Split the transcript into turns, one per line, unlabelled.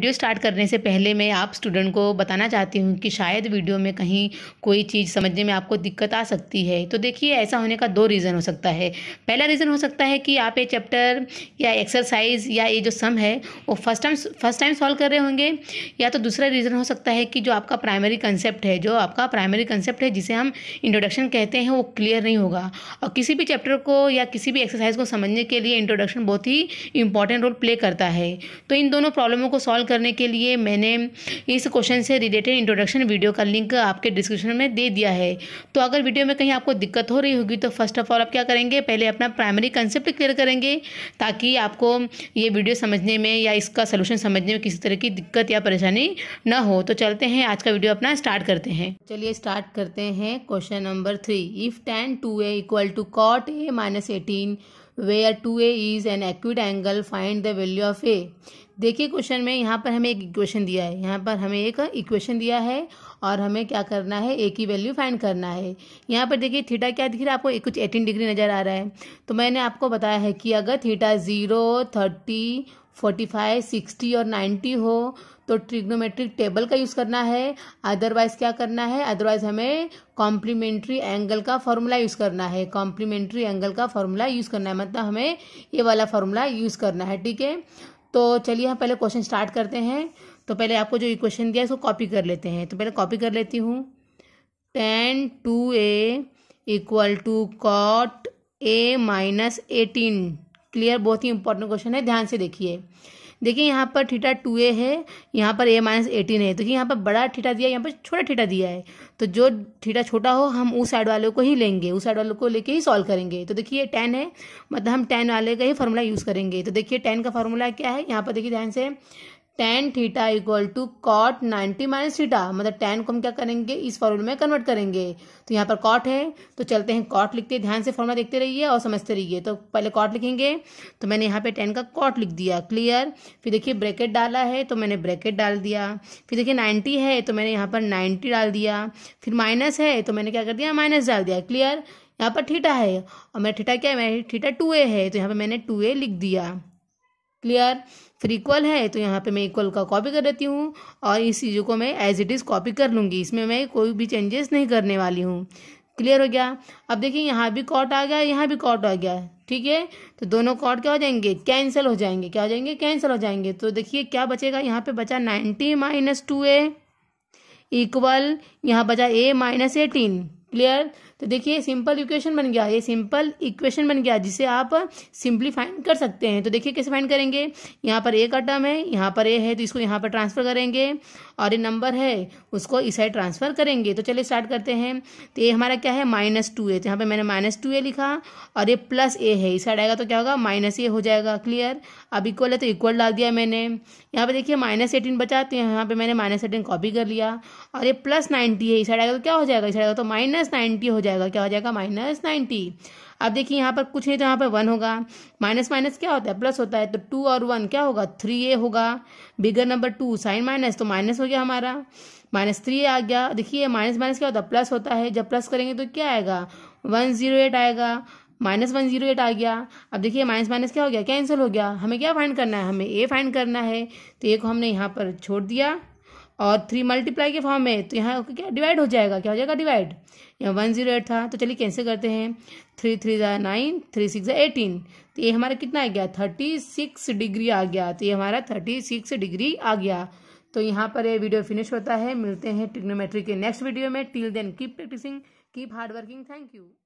video start करने से पहले मैं आप स्टूडेंट को बताना चाहती हूँ कि शायद वीडियो में कहीं कोई चीज़ समझने में आपको दिक्कत आ सकती है तो देखिए ऐसा होने का दो रीज़न हो सकता है पहला रीज़न हो सकता है कि आप ये चैप्टर या एक्सरसाइज या ये जो सम है वो first time first time solve कर रहे होंगे या तो दूसरा रीज़न हो सकता है कि जो आपका प्राइमरी कंसेप्ट है जो आपका प्राइमरी कंसेप्ट है जिसे हम इंट्रोडक्शन कहते हैं वो क्लियर नहीं होगा और किसी भी चैप्टर को या किसी भी एक्सरसाइज को समझने के लिए इंट्रोडक्शन बहुत ही इंपॉर्टेंट रोल प्ले करता है तो इन दोनों प्रॉब्लमों को सॉल्व करने के लिए मैंने इस क्वेश्चन से रिलेटेड इंट्रोडक्शन वीडियो का लिंक आपके डिस्क्रिप्शन में दे दिया है तो अगर वीडियो में कहीं आपको दिक्कत हो रही होगी तो फर्स्ट ऑफ ऑल आप क्या करेंगे पहले अपना प्राइमरी कंसेप्ट क्लियर करेंगे ताकि आपको ये वीडियो समझने में या इसका सोल्यूशन समझने में किसी तरह की दिक्कत या परेशानी ना हो तो चलते हैं आज का वीडियो अपना स्टार्ट करते हैं चलिए स्टार्ट करते हैं question number three if tan two A equal to cot A minus eighteen where two A is an acute angle find the value of A देखिए क्वेश्चन में यहाँ पर हमें एक इक्वेशन दिया है यहाँ पर हमें एक इक्वेशन दिया है और हमें क्या करना है ए की वैल्यू फाइंड करना है यहाँ पर देखिए थीटा क्या दिख रहा है आपको एक कुछ एटीन डिग्री नज़र आ रहा है तो मैंने आपको बताया है कि अगर theta zero thirty forty five sixty और नाइन्टी हो तो ट्रिग्नोमेट्रिक टेबल का यूज़ करना है अदरवाइज़ क्या करना है अदरवाइज़ हमें कॉम्प्लीमेंट्री एंगल का फॉर्मूला यूज़ करना है कॉम्प्लीमेंट्री एंगल का फॉर्मूला यूज़ करना है मतलब हमें ये वाला फार्मूला यूज़ करना है ठीक है तो चलिए हम पहले क्वेश्चन स्टार्ट करते हैं तो पहले आपको जो इक्वेशन दिया है इसको कॉपी कर लेते हैं तो पहले कॉपी कर लेती हूँ tan two A equal to cot A minus eighteen clear बहुत ही इंपॉर्टेंट क्वेश्चन है ध्यान से देखिए देखिए यहाँ पर ठीठा टू ए है यहाँ पर ए माइनस एटीन है देखिए यहाँ पर बड़ा ठीठा दिया है यहाँ पर छोटा ठीठा दिया है तो जो ठीठा छोटा हो हम उस साइड वालों को ही लेंगे उस साइड वालों को लेके ही सॉल्व करेंगे तो देखिए ये टेन है मतलब हम टेन वाले का ही फार्मूला यूज़ करेंगे तो देखिए टेन का फार्मूला क्या है यहाँ पर देखिए ध्यान से tan theta equal to cot ninety minus theta मतलब टेन को हम क्या करेंगे इस फॉर्मूले में कन्वर्ट करेंगे तो यहाँ पर कॉट है तो चलते हैं कॉट लिखते हैं ध्यान से फॉर्मूला देखते रहिए और समझते रहिए तो पहले कॉट लिखेंगे तो मैंने यहाँ पे टेन का कॉट लिख दिया क्लियर फिर देखिए ब्रैकेट डाला है तो मैंने ब्रैकेट डाल दिया फिर देखिए नाइन्टी है तो मैंने यहाँ पर नाइन्टी डाल दिया फिर माइनस है तो मैंने क्या कर दिया माइनस डाल दिया क्लियर यहाँ पर थीटा है और मेरा थीटा क्या है मेरा थीटा टू ए है तो यहाँ पर मैंने टू ए लिख दिया क्लियर फिर इक्वल है तो यहाँ पे मैं इक्वल का कॉपी कर देती हूँ और इस चीज़ों को मैं एज इट इज़ कॉपी कर लूँगी इसमें मैं कोई भी चेंजेस नहीं करने वाली हूँ क्लियर हो गया अब देखिए यहाँ भी कॉट आ गया यहाँ भी कॉट आ गया ठीक है तो दोनों कॉट क्या हो जाएंगे कैंसिल हो जाएंगे क्या हो जाएंगे कैंसिल हो जाएंगे तो देखिए क्या बचेगा यहाँ पे बचा ninety minus two A equal यहाँ बचा ए माइनस एटीन क्लियर तो देखिए सिंपल इक्वेशन बन गया ये सिंपल इक्वेशन बन गया जिसे आप सिंपली फाइंड कर सकते हैं तो देखिए कैसे फाइंड करेंगे यहाँ पर ए का टर्म है यहाँ पर ए है तो इसको यहाँ पर ट्रांसफ़र करेंगे और ये नंबर है उसको इस साइड ट्रांसफ़र करेंगे तो चलिए स्टार्ट करते हैं तो ये हमारा क्या है माइनस टू ए तो यहाँ पर मैंने माइनस टू ए लिखा और ये प्लस ए है इस साइड आएगा तो क्या होगा माइनस ए हो जाएगा क्लियर अब इक्वल है तो इक्वल डाल दिया मैंने यहाँ पर देखिए माइनस एटीन बचा तो यहाँ पर मैंने माइनस एटीन कॉपी कर लिया और ये प्लस नाइन्टी है इस साइड आएगा तो क्या हो जाएगा इस साइड आएगा तो माइनस नाइन्टी हो जाएगा जाएगा क्या हो जाएगा माइनस नाइन्टी अब देखिए यहाँ पर कुछ नहीं तो यहाँ पर वन होगा माइनस माइनस क्या होता है प्लस होता है तो टू और वन क्या होगा थ्री ए होगा bigger number to sign minus तो माइनस हो गया हमारा माइनस थ्री आ गया देखिए माइनस माइनस क्या होता है प्लस होता है जब प्लस करेंगे तो क्या आएगा वन जीरो एट आएगा माइनस वन जीरो एट आ गया अब देखिए माइनस माइनस क्या हो गया कैंसिल हो गया हमें क्या फाइंड करना है हमें ए फाइंड करना है तो ए को हमने यहाँ पर छोड़ दिया और थ्री मल्टीप्लाई के फॉर्म में तो यहाँ क्या डिवाइड हो जाएगा क्या हो जाएगा डिवाइड यहाँ वन जीरो एट था तो चलिए कैंसिल करते हैं थ्री थ्री ज़ा नाइन थ्री सिक्स ज़ा एटीन तो ये हमारा कितना आ गया थर्टी सिक्स डिग्री आ गया तो ये हमारा थर्टी सिक्स डिग्री आ गया तो यहाँ पर ये वीडियो फिनिश होता है मिलते हैं टिग्नोमेट्री के नेक्स्ट वीडियो में till then keep practicing keep hard working thank you